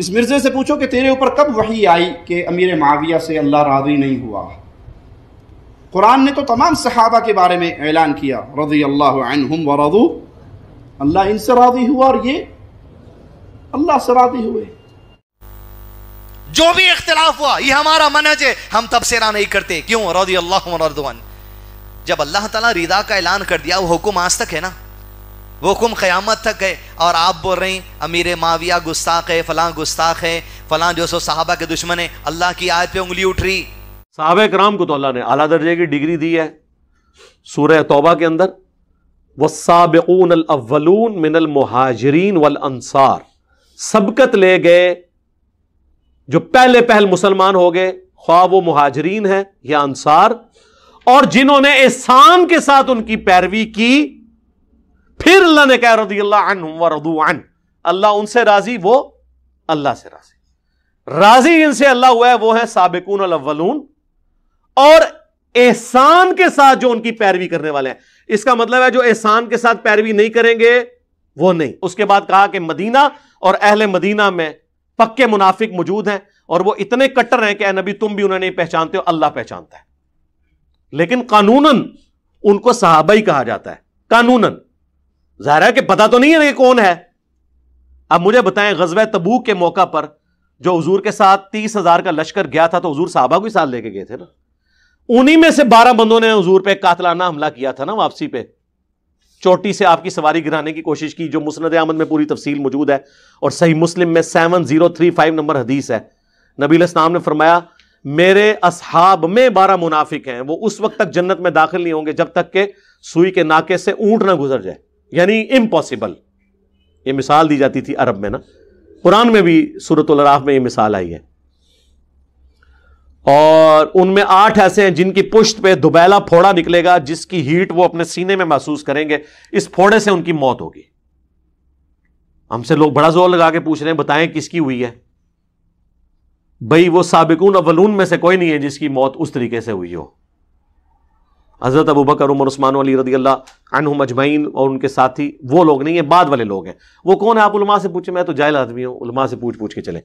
इस मिर्ज़े से पूछो कि तेरे ऊपर कब वही आई कि अमीर माविया से अल्लाह राजी नहीं हुआ कुरान ने तो तमाम सहाबा के बारे में ऐलान किया रजी अल्लाह व रदू अल्लाह इनसे राजी हुआ और ये अल्लाह से राजी हुए जो भी इख्तलाफ हुआ ये हमारा मनज है हम तबसरा नहीं करते क्यों रजी अल्लाह जब अल्लाह तला रिदा का ऐलान कर दिया वो हुक्म आज तक है ना वो हुक्म क़यामत तक है और आप बोल रही अमीर माविया गुस्ताख है फलां गुस्ताख है फलां जो सो साहबा के दुश्मन है अल्लाह की आयत पे उंगली उठ रही साहब कराम को तो अल्लाह ने अला दर्जे की डिग्री दी है सूर्य तोबा के अंदर वसाबून अव्वलून मिनल महाजरीन वल अंसार सबकत ले गए जो पहले पहल मुसलमान हो गए ख्वाब वो महाजरीन है या अंसार और जिन्होंने एहसान के साथ उनकी पैरवी की फिर अल्लाह ने कहा रदी अल्लाह अल्लाह उनसे राजी वो अल्लाह से राजी राजी जिनसे अल्लाह हुआ है वो है साबिकून अव्वलून और एहसान के साथ जो उनकी पैरवी करने वाले हैं इसका मतलब है जो एहसान के साथ पैरवी नहीं करेंगे वो नहीं उसके बाद कहा कि मदीना और अहल मदीना में पक्के मुनाफिक मौजूद हैं और वो इतने कट्टर हैं कि नबी तुम भी उन्हें नहीं पहचानते हो अल्लाह पहचानता है लेकिन कानूनन उनको सहाबा ही कहा जाता है कानूनन जाहिर है कि पता तो नहीं है ये कौन है अब मुझे बताएं गजब तबू के मौका पर जो हजूर के साथ तीस हजार का लश्कर गया था तो हजूर साहबा को ही साथ लेके गए थे ना उन्हीं में से बारह बंदों ने हजूर पर कातलाना हमला किया था ना वापसी पे चोटी से आपकी सवारी गिराने की कोशिश की जो मुस्ंद अहमद में पूरी तफसील मौजूद है और सही मुस्लिम में seven zero three five number हदीस है नबील इस्लाम ने फरमाया मेरे असहाब में बारह मुनाफिक हैं वो उस वक्त तक जन्नत में दाखिल नहीं होंगे जब तक के सुई के नाके से ऊंट ना गुजर जाए यानी इम्पॉसिबल ये मिसाल दी जाती थी अरब में ना कुरान में भी सूरत अराफ में ये मिसाल आई है और उनमें आठ ऐसे हैं जिनकी पुश्त पे दुबैला फोड़ा निकलेगा जिसकी हीट वो अपने सीने में महसूस करेंगे इस फोड़े से उनकी मौत होगी हमसे लोग बड़ा जोर लगा के पूछ रहे हैं बताएं किसकी हुई है भाई वो साबिकून अवलून में से कोई नहीं है जिसकी मौत उस तरीके से हुई हो हज़रत अबू बकर उमर उस्मान अली रदी अल्लाह अनहम और उनके साथी वो लोग नहीं है बाद वाले लोग हैं वो कौन है आप उलमा से पूछे मैं तो जाहिल आदमी हूँ उलमा से पूछ पूछ के चले